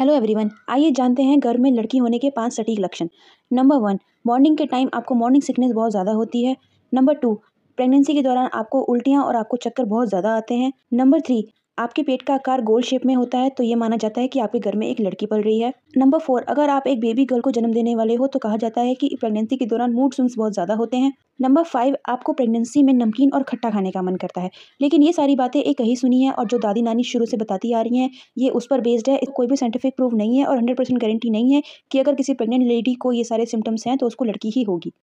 hello everyone आइए जानते हैं गर्भ में लड़की होने के पांच सटीक लक्षण नंबर वन मॉर्निंग के टाइम आपको मॉर्निंग सिकनेस बहुत ज़्यादा होती है नंबर टू प्रेगनेंसी के दौरान आपको उल्टियाँ और आपको चक्कर बहुत ज़्यादा आते हैं नंबर थ्री आपके पेट का आकार गोल शेप में होता है तो ये माना जाता है कि आपके घर में एक लड़की पल रही है नंबर फोर अगर आप एक बेबी गर्ल को जन्म देने वाले हो तो कहा जाता है कि प्रेगनेंसी के दौरान मूड स्विंग्स बहुत ज़्यादा होते हैं नंबर फाइव आपको प्रेगनेंसी में नमकीन और खट्टा खाने का मन करता है लेकिन ये सारी बातें एक कहीं सुनी है और जो दादी नानी शुरू से बताती आ रही हैं ये उस पर बेस्ड है कोई भी साइंटिफिक प्रूफ नहीं है और हंड्रेड परसेंट गारंटी नहीं है कि अगर किसी प्रेगनेंट लेडी को ये सारे सिम्टम्स हैं तो उसको लड़की ही होगी